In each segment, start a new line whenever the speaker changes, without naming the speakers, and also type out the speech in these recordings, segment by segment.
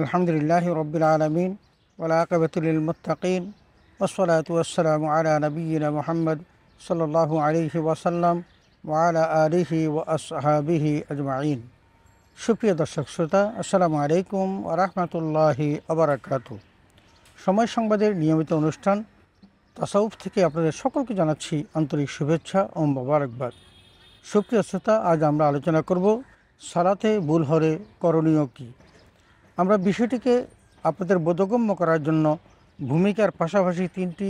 আলহামদুলিল্লাহ রবিল আলমিন ওলাকবতুল মুতাকিন ওসলাত ওসালাম আলা নবীনা মোহাম্মদ সাল্লু আলহি ওয়াসাল্লাম ওয়ালা আলিহি ও আসহাবিহি আজমাইন সুপ্রিয় দর্শক শ্রোতা আসসালামু আলাইকুম আরহামতুল্লাহি আবরাকাত সময় সংবাদের নিয়মিত অনুষ্ঠান তাসাউফ থেকে আপনাদের সকলকে জানাচ্ছি আন্তরিক শুভেচ্ছা ও মোবারকবাদ সুপ্রিয় শ্রোতা আজ আমরা আলোচনা করব সালাতে বুলহরে করণীয় কী আমরা বিষয়টিকে আপনাদের বোধগম্য করার জন্য ভূমিকার পাশাপাশি তিনটি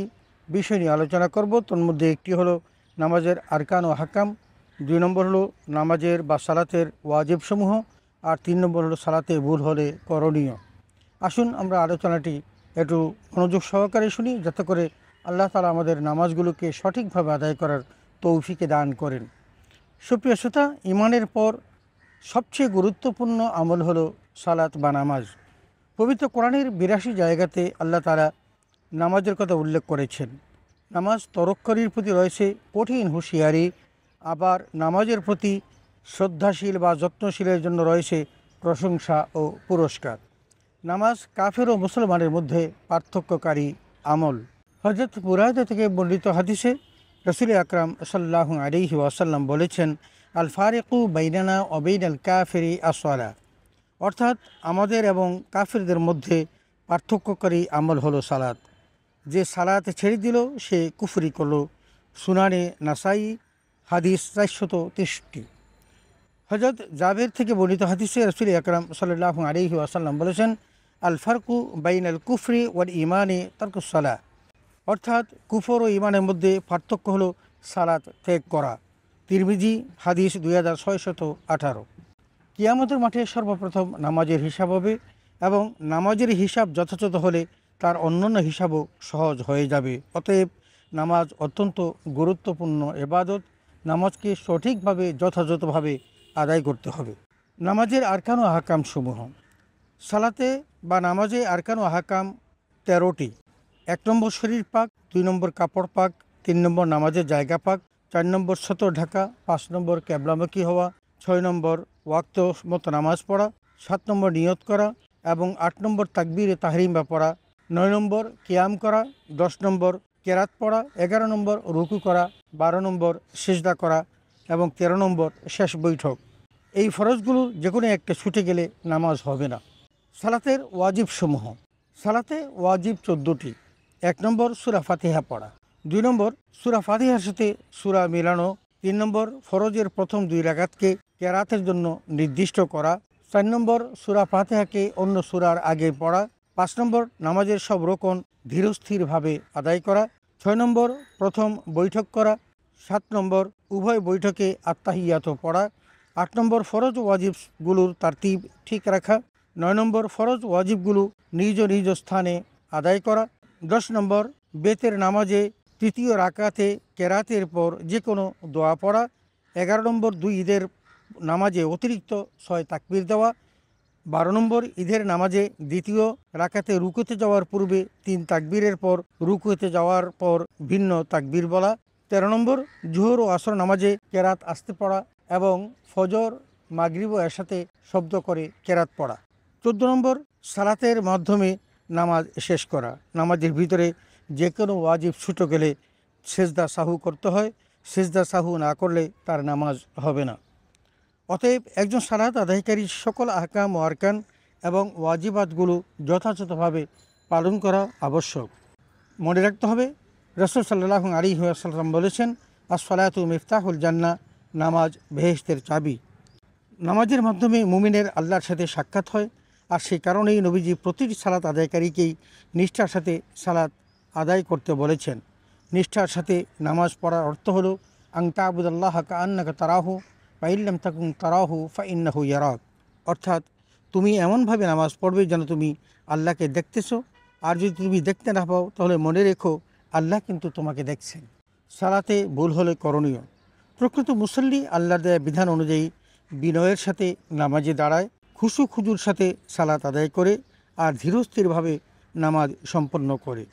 বিষয় নিয়ে আলোচনা করব তন্মধ্যে একটি হলো নামাজের আরকান ও হাকাম দুই নম্বর হলো নামাজের বা সালাতের সমূহ আর তিন নম্বর হলো সালাতে ভুল হলে করণীয় আসুন আমরা আলোচনাটি একটু মনোযোগ সহকারে শুনি যাতে করে আল্লাহ তালা আমাদের নামাজগুলোকে সঠিকভাবে আদায় করার তৌফিকে দান করেন সুপ্রিয় শ্রোতা ইমানের পর সবচেয়ে গুরুত্বপূর্ণ আমল হলো সালাত বা নামাজ পবিত্র কোরআনের বিরাশি জায়গাতে আল্লাহ তারা নামাজের কথা উল্লেখ করেছেন নামাজ তরক্কারীর প্রতি রয়েছে কঠিন হুঁশিয়ারি আবার নামাজের প্রতি শ্রদ্ধাশীল বা যত্নশীলের জন্য রয়েছে প্রশংসা ও পুরস্কার নামাজ কাফের ও মুসলমানের মধ্যে পার্থক্যকারী আমল হজরত মুরায়দা থেকে বর্ণিত হাদিসে রসুল আকরাম সাল্লাহ আলিহি ওয়াসাল্লাম বলেছেন আল ফারেকু বাইনানা অবেইন আল কাফেরি আসওয়ালা অর্থাৎ আমাদের এবং কাফেরদের মধ্যে পার্থক্যকারী আমল হলো সালাত যে সালাত ছেড়ে দিল সে কুফরি করল সুনানে নাসাই হাদিস চারশত তেষট্টি হজরত জাবের থেকে বর্ণিত হাদিসে রসুল আকরাম সাল্লাহ আলহি আসাল্লাম বলেছেন আল ফারকু বাইন আল কুফরি ওয়াল ইমানে তর্কুসালা অর্থাৎ কুফর ও ইমানের মধ্যে পার্থক্য হলো সালাত ত্যাগ করা তিরমিজি হাদিস দুই হাজার ছয়শত আঠারো কিয়ামতের মাঠে সর্বপ্রথম নামাজের হিসাব হবে এবং নামাজের হিসাব যথাযথ হলে তার অন্যান্য হিসাবও সহজ হয়ে যাবে অতএব নামাজ অত্যন্ত গুরুত্বপূর্ণ এবাদত নামাজকে সঠিকভাবে যথাযথভাবে আদায় করতে হবে নামাজের আরকান ও হাকাম সমূহ সালাতে বা নামাজে আরকান ও হাকাম তেরোটি এক নম্বর শরীর পাক দুই নম্বর কাপড় পাক তিন নম্বর নামাজের জায়গা পাক চার নম্বর সতর ঢাকা পাঁচ নম্বর ক্যাবলামুখী হওয়া ছয় নম্বর ওয়াক্ত মতো নামাজ পড়া সাত নম্বর নিয়ত করা এবং আট নম্বর তাকবিরে তাহরিম বা পড়া নয় নম্বর কেয়াম করা দশ নম্বর কেরাত পড়া এগারো নম্বর রুকু করা বারো নম্বর সেজদা করা এবং তেরো নম্বর শেষ বৈঠক এই ফরজগুলো যে কোনো একটা ছুটে গেলে নামাজ হবে না সালাতের ওয়াজিব সমূহ সালাতে ওয়াজিব চোদ্দোটি এক নম্বর সুরা ফাতিহা পড়া দুই নম্বর সুরা ফাতিহার সাথে সুরা মেলানো তিন নম্বর ফরজের প্রথম দুই রাগাতকে কেরাতের জন্য নির্দিষ্ট করা চার নম্বর সুরা ফাতেহাকে অন্য সুরার আগে পড়া পাঁচ নম্বর নামাজের সব রোকন ধীরস্থিরভাবে আদায় করা ছয় নম্বর প্রথম বৈঠক করা সাত নম্বর উভয় বৈঠকে আত্মাহিয়াত পড়া আট নম্বর ফরজ ওয়াজিবগুলোর তারতিব ঠিক রাখা নয় নম্বর ফরজ ওয়াজিবগুলো নিজ নিজ স্থানে আদায় করা দশ নম্বর বেতের নামাজে তৃতীয় রাকাতে কেরাতের পর যে কোনো দোয়া পড়া এগারো নম্বর দুই ঈদের নামাজে অতিরিক্ত ছয় তাকবির দেওয়া বারো নম্বর ঈদের নামাজে দ্বিতীয় রাকাতে রুকুতে যাওয়ার পূর্বে তিন তাকবীরের পর রুকুতে যাওয়ার পর ভিন্ন তাকবীর বলা তেরো নম্বর জোহর ও আসর নামাজে কেরাত আসতে পড়া এবং ফজর মাগরিব এর একসাথে শব্দ করে কেরাত পড়া চোদ্দ নম্বর সালাতের মাধ্যমে নামাজ শেষ করা নামাজের ভিতরে যে কোনো ওয়াজিব ছুটো গেলে সেজদা সাহু করতে হয় সেজদা সাহু না করলে তার নামাজ হবে না অতএব একজন সালাত আদায়কারী সকল আহকাম ও আরকান এবং ওয়াজিবাদগুলো যথাযথভাবে পালন করা আবশ্যক মনে রাখতে হবে রসুল সাল্লাহ আলী সাল্লাম বলেছেন আসলাতু মিফতাহুল জান্না নামাজ বেহেস্তের চাবি নামাজের মাধ্যমে মুমিনের আল্লাহর সাথে সাক্ষাৎ হয় আর সেই কারণেই নবীজি প্রতিটি সালাত আদায়কারীকেই নিষ্ঠার সাথে সালাত আদায় করতে বলেছেন নিষ্ঠার সাথে নামাজ পড়ার অর্থ হল আংতাবুদাল্লাহ কান্নাকা তারাহু ফাইল্লাম তাকুন তারাহু ফাইন্নাহু ইয়ারাক অর্থাৎ তুমি এমনভাবে নামাজ পড়বে যেন তুমি আল্লাহকে দেখতেছো আর যদি তুমি দেখতে না পাও তাহলে মনে রেখো আল্লাহ কিন্তু তোমাকে দেখছেন সালাতে ভুল হলে করণীয় প্রকৃত মুসল্লি আল্লাহ দেয়া বিধান অনুযায়ী বিনয়ের সাথে নামাজে দাঁড়ায় খুশু খুজুর সাথে সালাত আদায় করে আর ধীরস্থিরভাবে নামাজ সম্পন্ন করে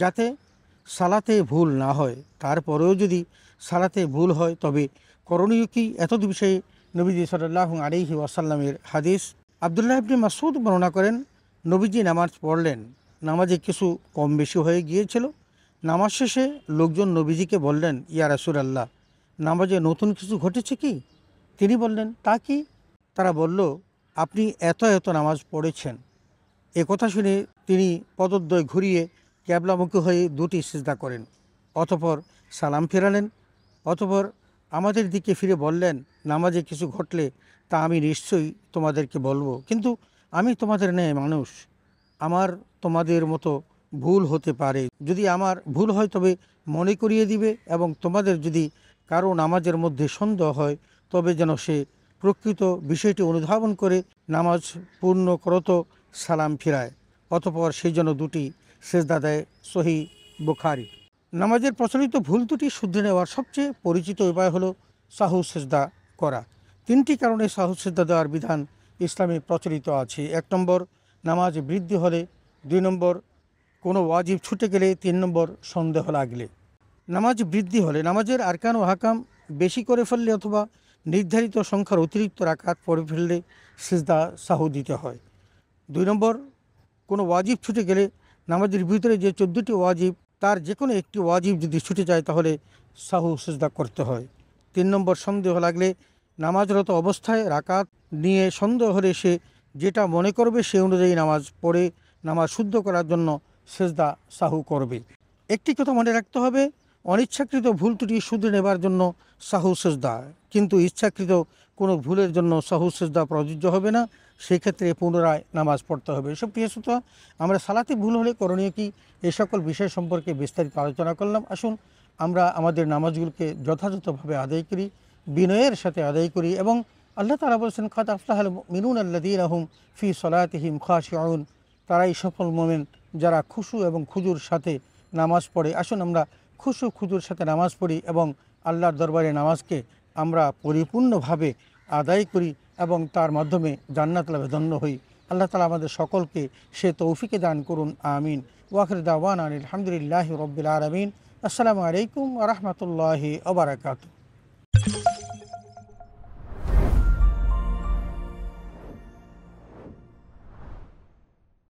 যাতে সালাতে ভুল না হয় তারপরেও যদি সালাতে ভুল হয় তবে করণীয় কি এতদ বিষয়ে নবীজি সাল্লাহ আলিহি ওয়াসাল্লামের হাদিস আবদুল্লাহ আবনী মাসুদ বর্ণনা করেন নবীজি নামাজ পড়লেন নামাজে কিছু কম বেশি হয়ে গিয়েছিল নামাজ শেষে লোকজন নবীজিকে বললেন ইয়া রাসুল আল্লাহ নামাজে নতুন কিছু ঘটেছে কি তিনি বললেন তা কি তারা বলল আপনি এত এত নামাজ পড়েছেন এ কথা শুনে তিনি পদদ্বয় ঘুরিয়ে ক্যাবলামুখী হয়ে দুটি সিজদা করেন অতপর সালাম ফেরালেন অতপর আমাদের দিকে ফিরে বললেন নামাজে কিছু ঘটলে তা আমি নিশ্চয়ই তোমাদেরকে বলবো কিন্তু আমি তোমাদের ন্যায় মানুষ আমার তোমাদের মতো ভুল হতে পারে যদি আমার ভুল হয় তবে মনে করিয়ে দিবে এবং তোমাদের যদি কারো নামাজের মধ্যে সন্দেহ হয় তবে যেন সে প্রকৃত বিষয়টি অনুধাবন করে নামাজ পূর্ণ করত সালাম ফিরায় অতপর সেই জন্য দুটি সেজদা দেয় সহি বুখারি নামাজের প্রচলিত ভুল দুটি শুদ্ধ নেওয়ার সবচেয়ে পরিচিত উপায় হলো সাহু সেজদা করা তিনটি কারণে সাহু সেজদা দেওয়ার বিধান ইসলামে প্রচলিত আছে এক নম্বর নামাজ বৃদ্ধি হলে দুই নম্বর কোনো ওয়াজিব ছুটে গেলে তিন নম্বর সন্দেহ লাগলে নামাজ বৃদ্ধি হলে নামাজের আরকান ও হাকাম বেশি করে ফেললে অথবা নির্ধারিত সংখ্যার অতিরিক্ত রাখাত পড়ে ফেললে সেজদা সাহু দিতে হয় দুই নম্বর কোনো ওয়াজিব ছুটে গেলে নামাজের ভিতরে যে চোদ্দোটি ওয়াজিব তার যে কোনো একটি ওয়াজিব যদি ছুটে যায় তাহলে সাহু সেজদা করতে হয় তিন নম্বর সন্দেহ লাগলে নামাজরত অবস্থায় রাকাত নিয়ে সন্দেহ হলে সে যেটা মনে করবে সে অনুযায়ী নামাজ পড়ে নামাজ শুদ্ধ করার জন্য সেজদা সাহু করবে একটি কথা মনে রাখতে হবে অনিচ্ছাকৃত ভুল ত্রুটি শুধরে নেবার জন্য সাহু সেজদা কিন্তু ইচ্ছাকৃত কোনো ভুলের জন্য সাহু সেজদা প্রযোজ্য হবে না সেক্ষেত্রে পুনরায় নামাজ পড়তে হবে সব প্রিয়সুত আমরা সালাতে ভুল হলে করণীয় কি এই সকল বিষয় সম্পর্কে বিস্তারিত আলোচনা করলাম আসুন আমরা আমাদের নামাজগুলোকে যথাযথভাবে আদায় করি বিনয়ের সাথে আদায় করি এবং আল্লাহ তালা বলছেন খাত আফলাহ মিনুন আল্লাদিন আহম ফি সলাতহিম খাশিউন তারাই সফল মোমেন যারা খুশু এবং খুজুর সাথে নামাজ পড়ে আসুন আমরা খুশু খুজুর সাথে নামাজ পড়ি এবং আল্লাহর দরবারে নামাজকে আমরা পরিপূর্ণভাবে আদায় করি এবং তার মাধ্যমে জান্নাত লাভে ধন্য হই আল্লাহ তালা আমাদের সকলকে সে তৌফিকে দান করুন আমিন ওয়াকির দাওয়ান আলহামদুলিল্লাহ রবিল আলমিন আসসালামু আলাইকুম রহমতুল্লাহি ওবরাকাতু